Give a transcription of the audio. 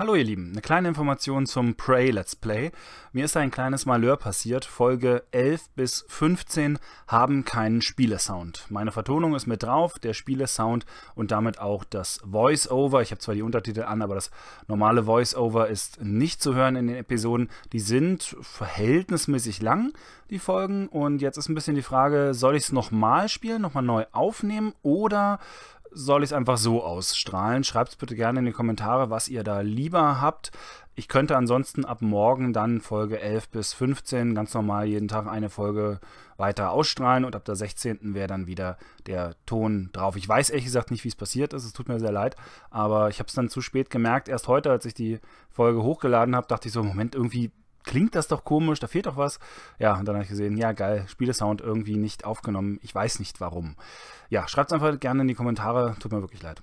Hallo ihr Lieben, eine kleine Information zum Prey Let's Play. Mir ist ein kleines Malheur passiert. Folge 11 bis 15 haben keinen Spielesound. Meine Vertonung ist mit drauf, der Spielesound und damit auch das Voice-Over. Ich habe zwar die Untertitel an, aber das normale Voice-Over ist nicht zu hören in den Episoden. Die sind verhältnismäßig lang, die Folgen. Und jetzt ist ein bisschen die Frage, soll ich es nochmal spielen, nochmal neu aufnehmen oder soll ich es einfach so ausstrahlen? Schreibt es bitte gerne in die Kommentare, was ihr da lieber habt. Ich könnte ansonsten ab morgen dann Folge 11 bis 15 ganz normal jeden Tag eine Folge weiter ausstrahlen und ab der 16. wäre dann wieder der Ton drauf. Ich weiß ehrlich gesagt nicht, wie es passiert ist, es tut mir sehr leid, aber ich habe es dann zu spät gemerkt. Erst heute, als ich die Folge hochgeladen habe, dachte ich so, Moment, irgendwie klingt das doch komisch, da fehlt doch was. Ja, und dann habe ich gesehen, ja geil, Spielesound irgendwie nicht aufgenommen. Ich weiß nicht warum. Ja, schreibt es einfach gerne in die Kommentare, tut mir wirklich leid.